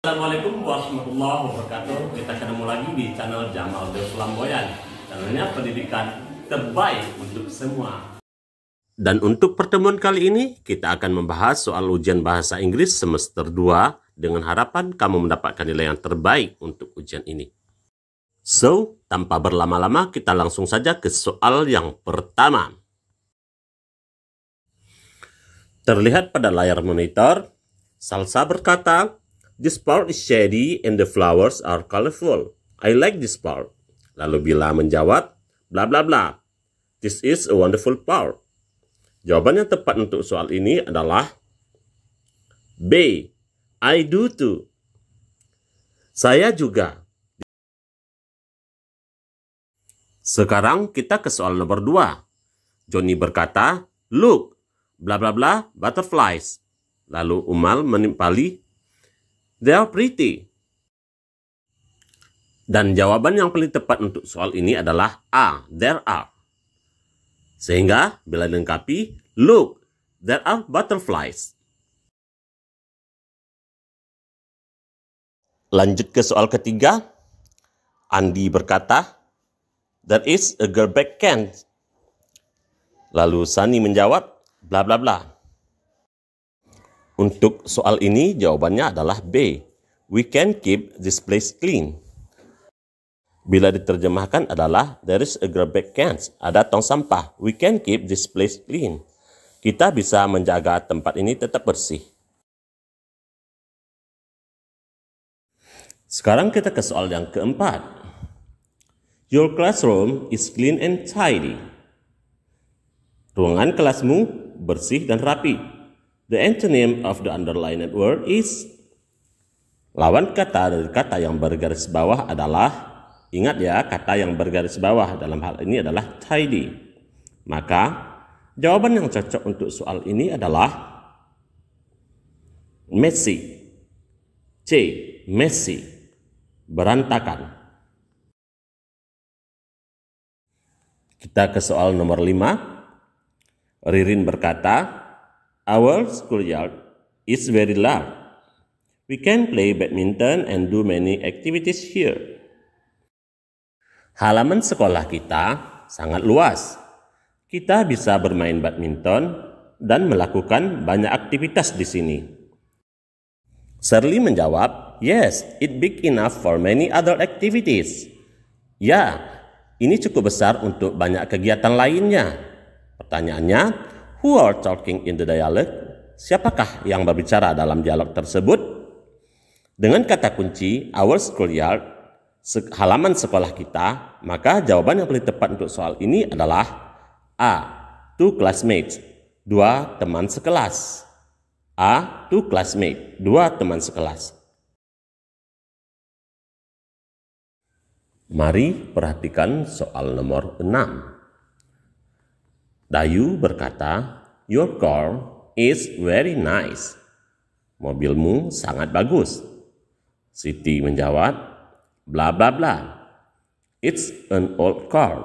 Assalamualaikum warahmatullahi wabarakatuh Kita ketemu lagi di channel Jamal The Flamboyan Channelnya pendidikan terbaik untuk semua Dan untuk pertemuan kali ini Kita akan membahas soal ujian bahasa Inggris semester 2 Dengan harapan kamu mendapatkan nilai yang terbaik untuk ujian ini So, tanpa berlama-lama kita langsung saja ke soal yang pertama Terlihat pada layar monitor Salsa berkata, This part is shady and the flowers are colorful. I like this part. Lalu Bila menjawab, bla bla bla. This is a wonderful part. Jawaban yang tepat untuk soal ini adalah B. I do too. Saya juga. Sekarang kita ke soal nomor 2. Johnny berkata, look, bla bla bla, butterflies. Lalu Umal menimpali They are pretty. Dan jawaban yang paling tepat untuk soal ini adalah A. There are. Sehingga bila dilengkapi, look, there are butterflies. Lanjut ke soal ketiga. Andi berkata, there is a girl back can. Lalu Sunny menjawab, bla bla bla. Untuk soal ini jawabannya adalah B. We can keep this place clean. Bila diterjemahkan adalah there is a garbage can. Ada tong sampah. We can keep this place clean. Kita bisa menjaga tempat ini tetap bersih. Sekarang kita ke soal yang keempat. Your classroom is clean and tidy. Ruangan kelasmu bersih dan rapi. The antonym of the underlined word is lawan kata dari kata yang bergaris bawah adalah ingat ya kata yang bergaris bawah dalam hal ini adalah tidy. Maka jawaban yang cocok untuk soal ini adalah messy. C. Messy. Berantakan. Kita ke soal nomor 5. Ririn berkata, Our schoolyard is very large. We can play badminton and do many activities here. Halaman sekolah kita sangat luas. Kita bisa bermain badminton dan melakukan banyak aktivitas di sini. Shirley menjawab, "Yes, it big enough for many other activities." Ya, ini cukup besar untuk banyak kegiatan lainnya. Pertanyaannya, Who are talking in the dialogue? Siapakah yang berbicara dalam dialog tersebut? Dengan kata kunci our schoolyard, halaman sekolah kita, maka jawaban yang paling tepat untuk soal ini adalah A. Two classmates, dua teman sekelas. A. Two classmates, dua teman sekelas. Mari perhatikan soal nomor 6. Dayu berkata, Your car is very nice. Mobilmu sangat bagus. Siti menjawab, bla bla bla. It's an old car,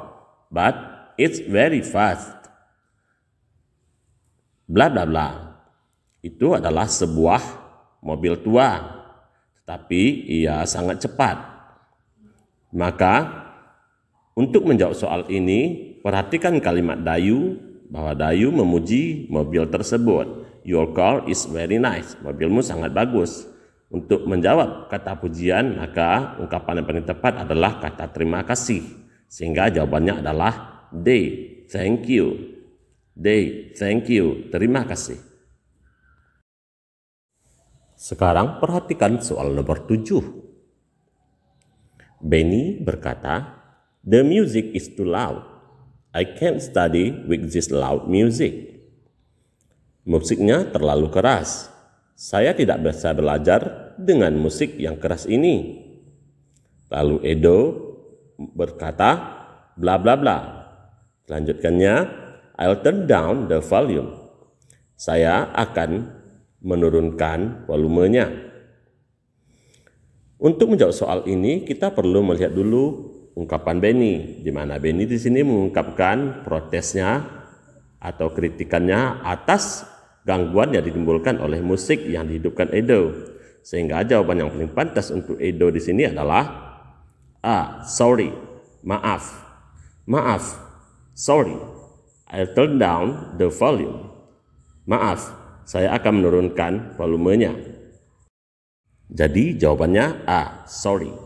but it's very fast. Bla bla bla. Itu adalah sebuah mobil tua, tetapi ia sangat cepat. Maka untuk menjawab soal ini, Perhatikan kalimat Dayu bahwa Dayu memuji mobil tersebut. Your car is very nice. Mobilmu sangat bagus. Untuk menjawab kata pujian, maka ungkapan yang paling tepat adalah kata terima kasih. Sehingga jawabannya adalah they thank you. They thank you. Terima kasih. Sekarang perhatikan soal nomor 7. Benny berkata, "The music is too loud. I can't study with this loud music. Musiknya terlalu keras. Saya tidak bisa belajar dengan musik yang keras ini. Lalu Edo berkata, bla bla bla. Lanjutkannya, I'll turn down the volume. Saya akan menurunkan volumenya. Untuk menjawab soal ini, kita perlu melihat dulu ungkapan Benny, di mana Benny di sini mengungkapkan protesnya atau kritikannya atas gangguan yang ditimbulkan oleh musik yang dihidupkan Edo. Sehingga jawaban yang paling pantas untuk Edo di sini adalah A. Ah, sorry, maaf, maaf, sorry, I'll turn down the volume. Maaf, saya akan menurunkan volumenya. Jadi jawabannya A. Ah, sorry.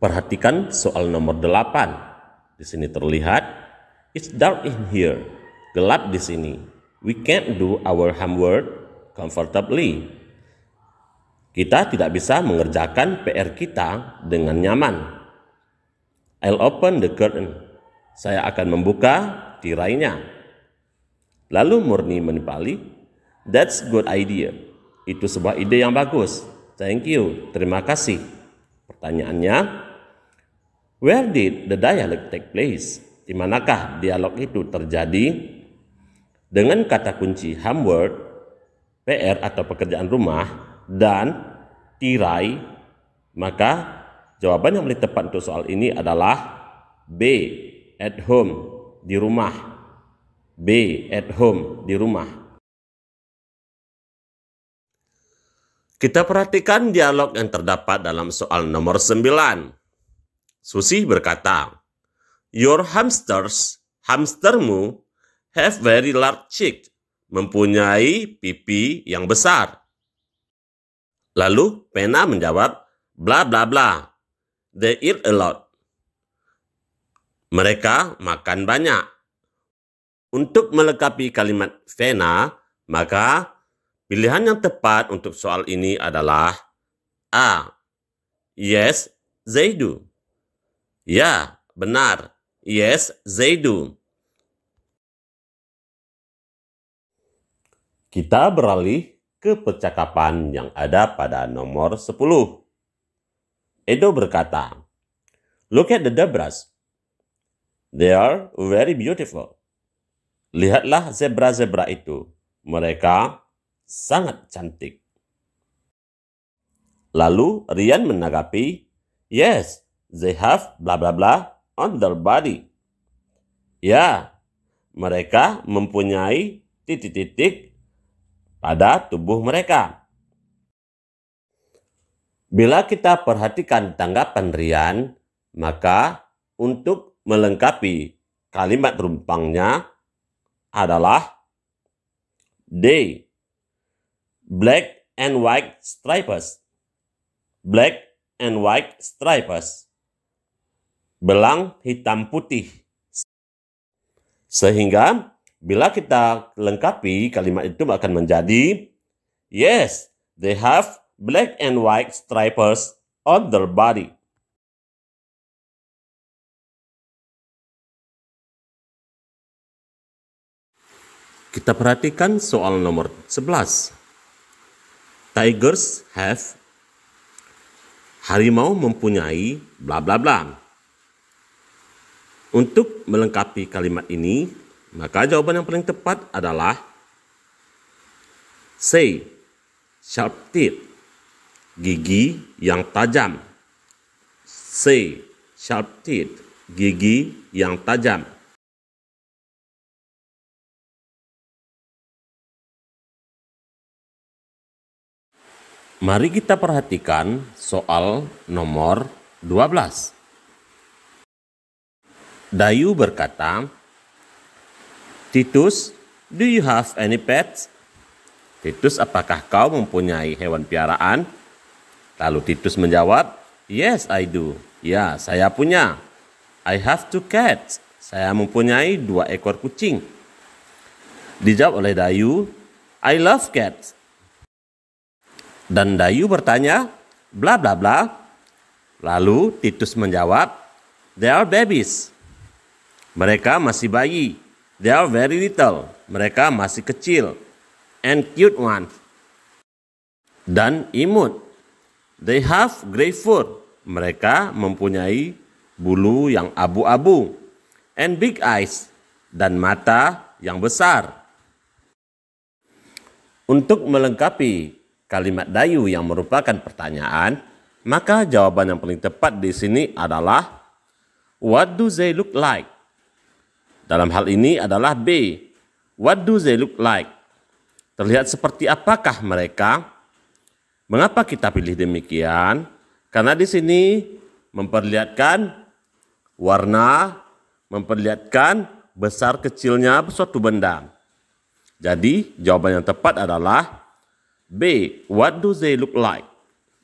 Perhatikan soal nomor 8. Di sini terlihat it's dark in here. Gelap di sini. We can't do our homework comfortably. Kita tidak bisa mengerjakan PR kita dengan nyaman. I'll open the curtain. Saya akan membuka tirainya. Lalu Murni menimpali, that's good idea. Itu sebuah ide yang bagus. Thank you. Terima kasih. Pertanyaannya, Where did the dialogue take place? Di manakah dialog itu terjadi? Dengan kata kunci homework, PR atau pekerjaan rumah, dan tirai, maka jawaban yang paling tepat untuk soal ini adalah B, at home, di rumah. B, at home, di rumah. Kita perhatikan dialog yang terdapat dalam soal nomor 9. Susi berkata, Your hamsters, hamstermu, have very large cheek, mempunyai pipi yang besar. Lalu Pena menjawab, bla bla bla, they eat a lot. Mereka makan banyak. Untuk melengkapi kalimat Vena, maka pilihan yang tepat untuk soal ini adalah A. Yes, they do. Ya, benar. Yes, they do. Kita beralih ke percakapan yang ada pada nomor 10. Edo berkata, Look at the zebras. They are very beautiful. Lihatlah zebra-zebra itu. Mereka sangat cantik. Lalu Rian menanggapi, Yes, They have bla bla bla on their body. Ya, mereka mempunyai titik-titik pada tubuh mereka. Bila kita perhatikan tanggapan Rian, maka untuk melengkapi kalimat rumpangnya adalah D. Black and white stripes. Black and white stripes belang hitam putih. Sehingga bila kita lengkapi kalimat itu akan menjadi Yes, they have black and white stripes on their body. Kita perhatikan soal nomor 11. Tigers have harimau mempunyai bla bla bla. Untuk melengkapi kalimat ini, maka jawaban yang paling tepat adalah C. Sharp teeth, gigi yang tajam. C. Sharp teeth, gigi yang tajam. Mari kita perhatikan soal nomor 12. Dayu berkata, Titus, do you have any pets? Titus, apakah kau mempunyai hewan piaraan? Lalu Titus menjawab, Yes, I do. Ya, saya punya. I have two cats. Saya mempunyai dua ekor kucing. Dijawab oleh Dayu, I love cats. Dan Dayu bertanya, bla bla bla. Lalu Titus menjawab, They are babies. Mereka masih bayi. They are very little. Mereka masih kecil. And cute one. Dan imut. They have grey fur. Mereka mempunyai bulu yang abu-abu. And big eyes. Dan mata yang besar. Untuk melengkapi kalimat dayu yang merupakan pertanyaan, maka jawaban yang paling tepat di sini adalah What do they look like? Dalam hal ini adalah B. What do they look like? Terlihat seperti apakah mereka? Mengapa kita pilih demikian? Karena di sini memperlihatkan warna, memperlihatkan besar kecilnya suatu benda. Jadi jawaban yang tepat adalah B. What do they look like?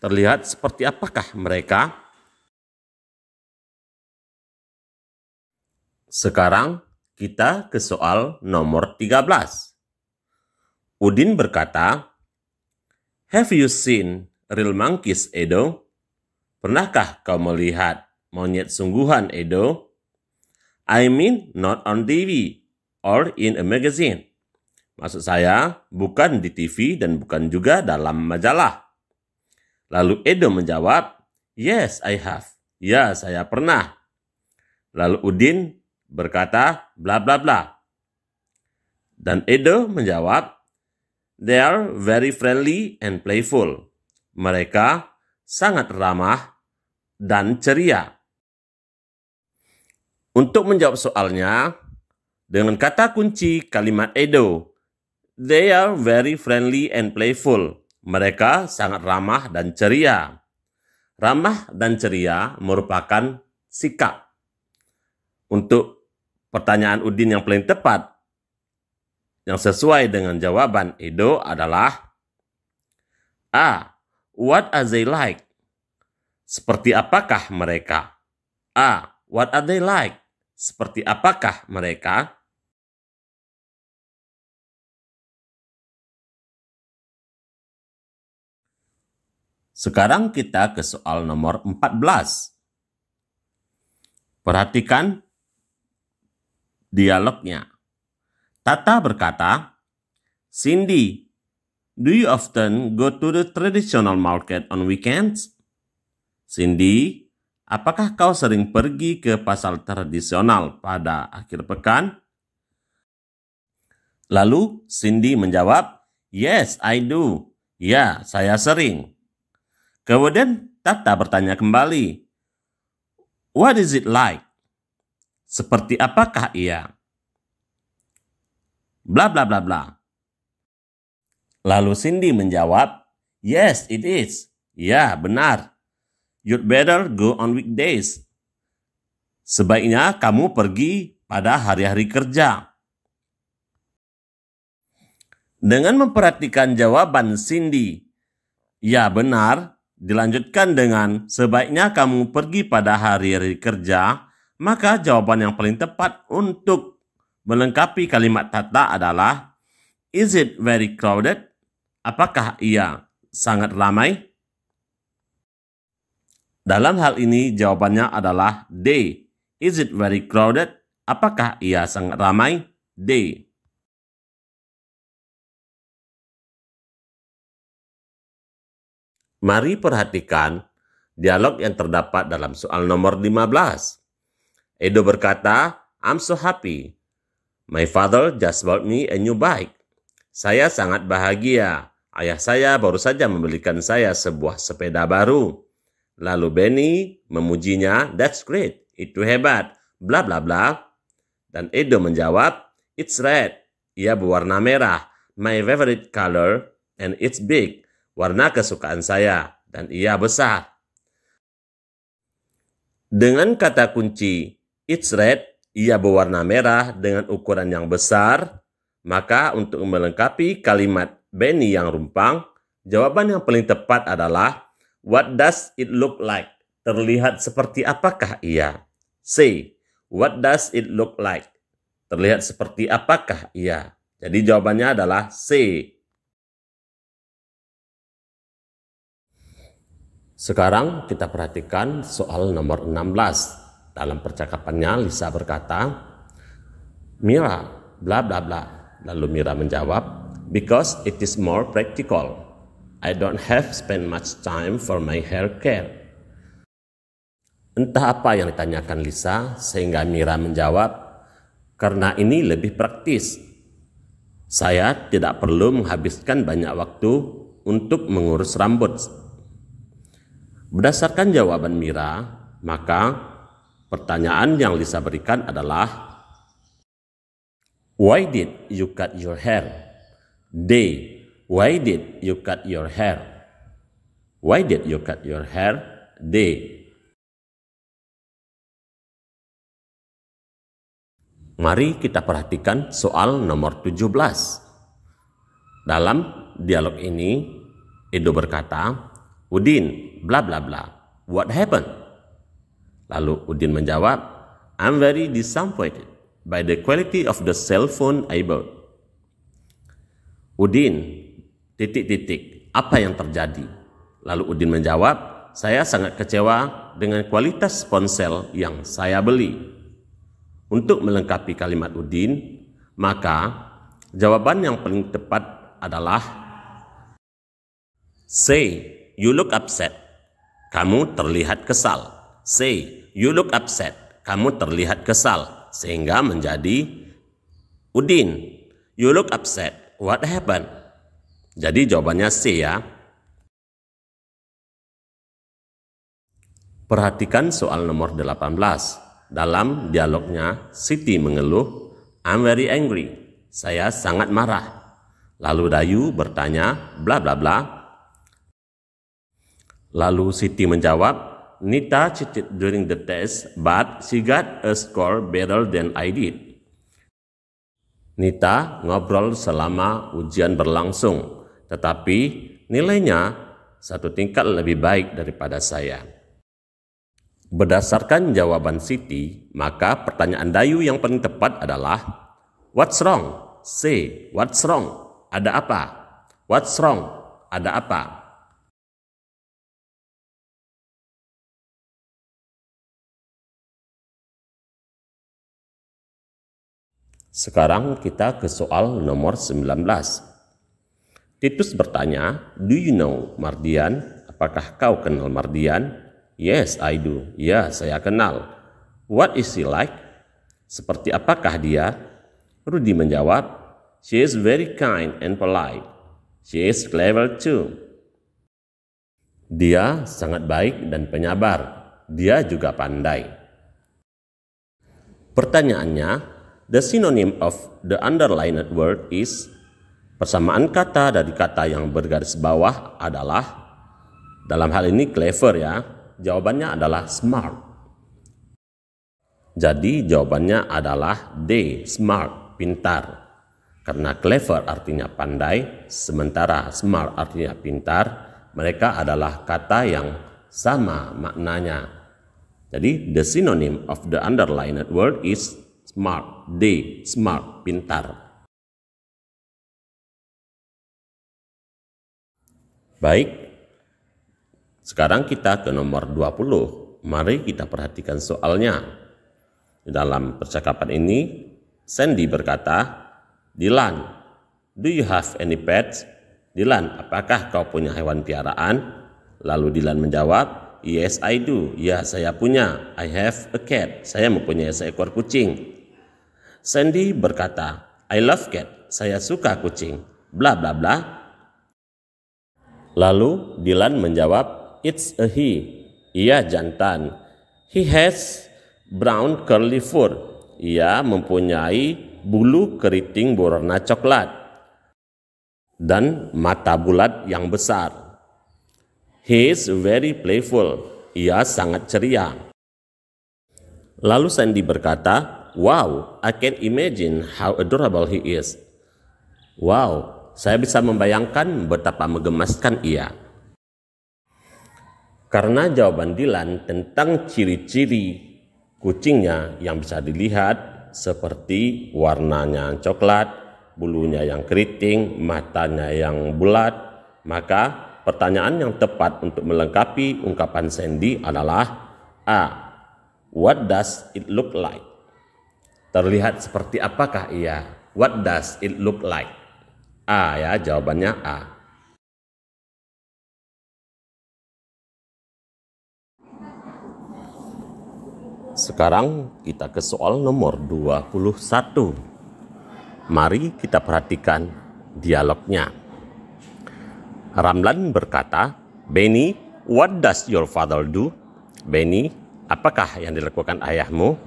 Terlihat seperti apakah mereka? Sekarang kita ke soal nomor 13. Udin berkata, Have you seen real monkeys, Edo? Pernahkah kau melihat monyet sungguhan, Edo? I mean not on TV or in a magazine. Maksud saya, bukan di TV dan bukan juga dalam majalah. Lalu Edo menjawab, Yes, I have. Ya, saya pernah. Lalu Udin berkata bla bla bla. Dan Edo menjawab, They are very friendly and playful. Mereka sangat ramah dan ceria. Untuk menjawab soalnya, dengan kata kunci kalimat Edo, They are very friendly and playful. Mereka sangat ramah dan ceria. Ramah dan ceria merupakan sikap. Untuk pertanyaan Udin yang paling tepat yang sesuai dengan jawaban Edo adalah A. What are they like? Seperti apakah mereka? A. What are they like? Seperti apakah mereka? Sekarang kita ke soal nomor 14. Perhatikan dialognya. Tata berkata, Cindy, do you often go to the traditional market on weekends? Cindy, apakah kau sering pergi ke pasar tradisional pada akhir pekan? Lalu Cindy menjawab, Yes, I do. Ya, saya sering. Kemudian Tata bertanya kembali, What is it like? Seperti apakah ia? Bla bla bla bla. Lalu Cindy menjawab, Yes, it is. Ya, benar. You'd better go on weekdays. Sebaiknya kamu pergi pada hari-hari kerja. Dengan memperhatikan jawaban Cindy, ya benar, dilanjutkan dengan sebaiknya kamu pergi pada hari-hari kerja, maka jawaban yang paling tepat untuk melengkapi kalimat tata adalah Is it very crowded? Apakah ia sangat ramai? Dalam hal ini jawabannya adalah D. Is it very crowded? Apakah ia sangat ramai? D. Mari perhatikan dialog yang terdapat dalam soal nomor 15. Edo berkata, I'm so happy. My father just bought me a new bike. Saya sangat bahagia. Ayah saya baru saja membelikan saya sebuah sepeda baru. Lalu Benny memujinya, that's great, itu hebat, bla bla bla. Dan Edo menjawab, it's red, ia berwarna merah, my favorite color, and it's big, warna kesukaan saya, dan ia besar. Dengan kata kunci It's red, ia berwarna merah dengan ukuran yang besar. Maka untuk melengkapi kalimat Benny yang rumpang, jawaban yang paling tepat adalah What does it look like? Terlihat seperti apakah ia? C. what does it look like? Terlihat seperti apakah ia? Jadi jawabannya adalah C. Sekarang kita perhatikan soal nomor 16. Dalam percakapannya Lisa berkata, "Mira, bla bla bla." Lalu Mira menjawab, "Because it is more practical. I don't have spend much time for my hair care." Entah apa yang ditanyakan Lisa sehingga Mira menjawab, "Karena ini lebih praktis. Saya tidak perlu menghabiskan banyak waktu untuk mengurus rambut." Berdasarkan jawaban Mira, maka Pertanyaan yang Lisa berikan adalah Why did you cut your hair? D. Why did you cut your hair? Why did you cut your hair? D. Mari kita perhatikan soal nomor 17. Dalam dialog ini, Edo berkata, Udin, bla bla bla, what happened? Lalu Udin menjawab, I'm very disappointed by the quality of the cell phone I bought. Udin, titik-titik, apa yang terjadi? Lalu Udin menjawab, saya sangat kecewa dengan kualitas ponsel yang saya beli. Untuk melengkapi kalimat Udin, maka jawaban yang paling tepat adalah Say, you look upset. Kamu terlihat kesal. C. you look upset. Kamu terlihat kesal, sehingga menjadi Udin. You look upset. What happened? Jadi jawabannya C ya. Perhatikan soal nomor 18. Dalam dialognya, Siti mengeluh, I'm very angry. Saya sangat marah. Lalu Dayu bertanya, bla bla bla. Lalu Siti menjawab, Nita cheated during the test, but she got a score better than I did. Nita ngobrol selama ujian berlangsung, tetapi nilainya satu tingkat lebih baik daripada saya. Berdasarkan jawaban Siti, maka pertanyaan Dayu yang paling tepat adalah What's wrong? Say, what's wrong? Ada apa? What's wrong? Ada apa? Sekarang kita ke soal nomor 19. Titus bertanya, Do you know Mardian? Apakah kau kenal Mardian? Yes, I do. Ya, saya kenal. What is he like? Seperti apakah dia? Rudy menjawab, She is very kind and polite. She is clever too. Dia sangat baik dan penyabar. Dia juga pandai. Pertanyaannya, The synonym of the underlined word is persamaan kata dari kata yang bergaris bawah adalah dalam hal ini clever ya. Jawabannya adalah smart. Jadi jawabannya adalah D, smart, pintar. Karena clever artinya pandai, sementara smart artinya pintar, mereka adalah kata yang sama maknanya. Jadi the synonym of the underlined word is Smart. D. Smart. Pintar. Baik. Sekarang kita ke nomor 20. Mari kita perhatikan soalnya. dalam percakapan ini, Sandy berkata, Dilan, do you have any pets? Dilan, apakah kau punya hewan piaraan? Lalu Dilan menjawab, Yes, I do. Ya, saya punya. I have a cat. Saya mempunyai seekor kucing. Sandy berkata, I love cat, saya suka kucing, bla bla bla. Lalu Dylan menjawab, It's a he, ia jantan. He has brown curly fur, ia mempunyai bulu keriting berwarna coklat dan mata bulat yang besar. He is very playful. Ia sangat ceria. Lalu Sandy berkata, wow, I can imagine how adorable he is. Wow, saya bisa membayangkan betapa menggemaskan ia. Karena jawaban Dilan tentang ciri-ciri kucingnya yang bisa dilihat seperti warnanya coklat, bulunya yang keriting, matanya yang bulat, maka pertanyaan yang tepat untuk melengkapi ungkapan Sandy adalah A. Ah, what does it look like? Terlihat seperti apakah ia? What does it look like? A ya, jawabannya A. Sekarang kita ke soal nomor 21. Mari kita perhatikan dialognya. Ramlan berkata, Benny, what does your father do? Benny, apakah yang dilakukan ayahmu?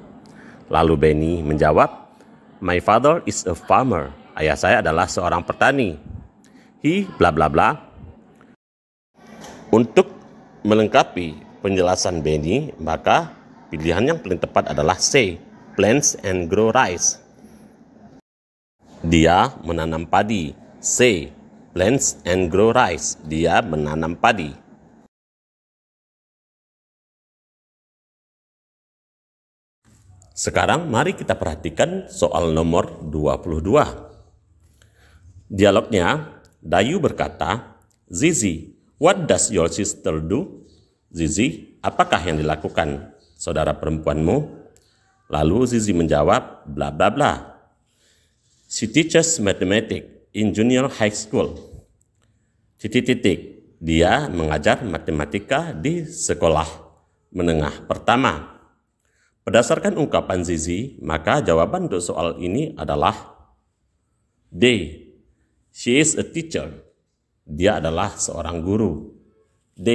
Lalu Benny menjawab, My father is a farmer. Ayah saya adalah seorang petani. He bla bla bla. Untuk melengkapi penjelasan Benny, maka pilihan yang paling tepat adalah C, plants and grow rice. Dia menanam padi. C, plants and grow rice. Dia menanam padi. Sekarang mari kita perhatikan soal nomor 22. Dialognya, Dayu berkata, Zizi, what does your sister do? Zizi, apakah yang dilakukan saudara perempuanmu? Lalu Zizi menjawab, bla bla bla. She teaches mathematics in junior high school. Titik-titik, dia mengajar matematika di sekolah menengah pertama. Berdasarkan ungkapan Zizi, maka jawaban untuk soal ini adalah D. She is a teacher. Dia adalah seorang guru. D.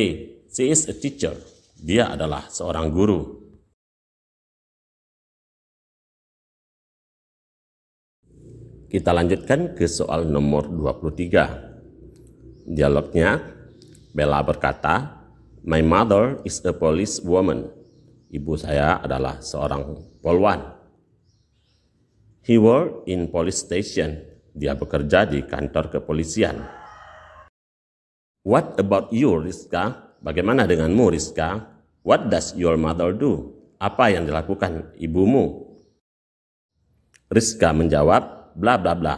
She is a teacher. Dia adalah seorang guru. Kita lanjutkan ke soal nomor 23. Dialognya, Bella berkata, My mother is a police woman. Ibu saya adalah seorang polwan. He worked in police station. Dia bekerja di kantor kepolisian. What about you, Rizka? Bagaimana denganmu, Rizka? What does your mother do? Apa yang dilakukan ibumu? Rizka menjawab, bla bla bla.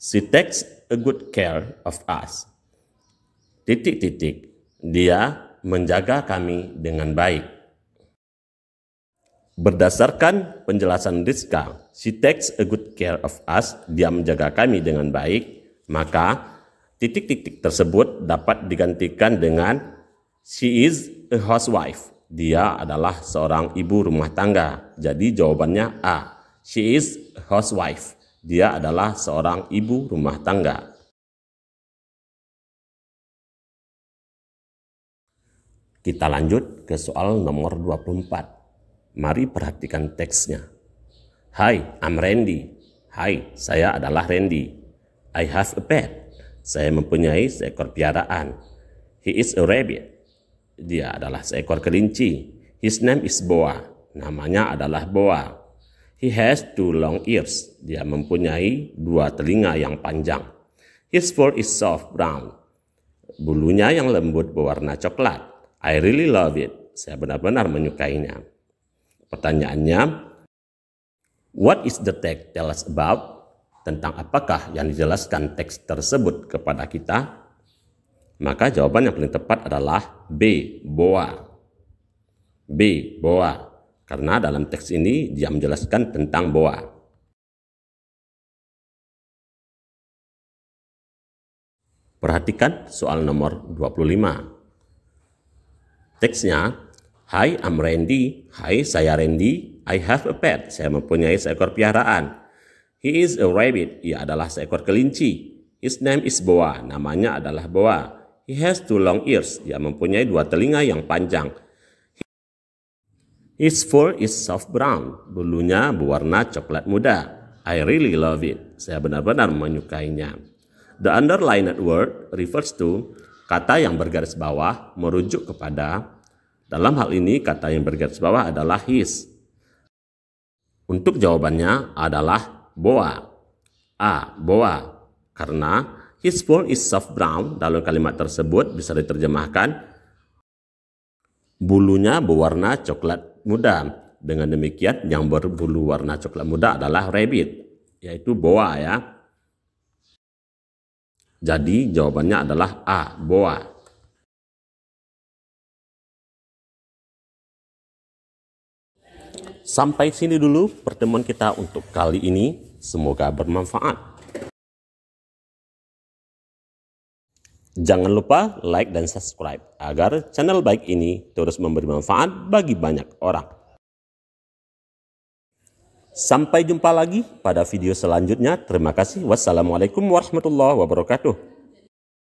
She takes a good care of us. Titik-titik, dia menjaga kami dengan baik. Berdasarkan penjelasan Rizka, she takes a good care of us, dia menjaga kami dengan baik, maka titik-titik tersebut dapat digantikan dengan she is a housewife, dia adalah seorang ibu rumah tangga. Jadi jawabannya A, she is a housewife, dia adalah seorang ibu rumah tangga. Kita lanjut ke soal nomor 24. Mari perhatikan teksnya. Hi, I'm Randy. Hi, saya adalah Randy. I have a pet. Saya mempunyai seekor piaraan. He is a rabbit. Dia adalah seekor kelinci. His name is Boa. Namanya adalah Boa. He has two long ears. Dia mempunyai dua telinga yang panjang. His fur is soft brown. Bulunya yang lembut berwarna coklat. I really love it. Saya benar-benar menyukainya. Pertanyaannya, what is the text tell us about? Tentang apakah yang dijelaskan teks tersebut kepada kita? Maka jawaban yang paling tepat adalah B. Boa. B. Boa. Karena dalam teks ini dia menjelaskan tentang boa. Perhatikan soal nomor 25. Teksnya, Hi, I'm Randy. Hai, saya Randy. I have a pet. Saya mempunyai seekor piaraan. He is a rabbit. Ia adalah seekor kelinci. His name is Boa. Namanya adalah Boa. He has two long ears. Dia mempunyai dua telinga yang panjang. His fur is soft brown. Bulunya berwarna coklat muda. I really love it. Saya benar-benar menyukainya. The underlined word refers to kata yang bergaris bawah merujuk kepada dalam hal ini kata yang bergaris bawah adalah his. Untuk jawabannya adalah boa. A. Boa. Karena his ball is soft brown dalam kalimat tersebut bisa diterjemahkan bulunya berwarna coklat muda. Dengan demikian yang berbulu warna coklat muda adalah rabbit yaitu boa ya. Jadi jawabannya adalah A, boa. Sampai sini dulu pertemuan kita untuk kali ini. Semoga bermanfaat. Jangan lupa like dan subscribe agar channel baik ini terus memberi manfaat bagi banyak orang. Sampai jumpa lagi pada video selanjutnya. Terima kasih. Wassalamualaikum warahmatullahi wabarakatuh.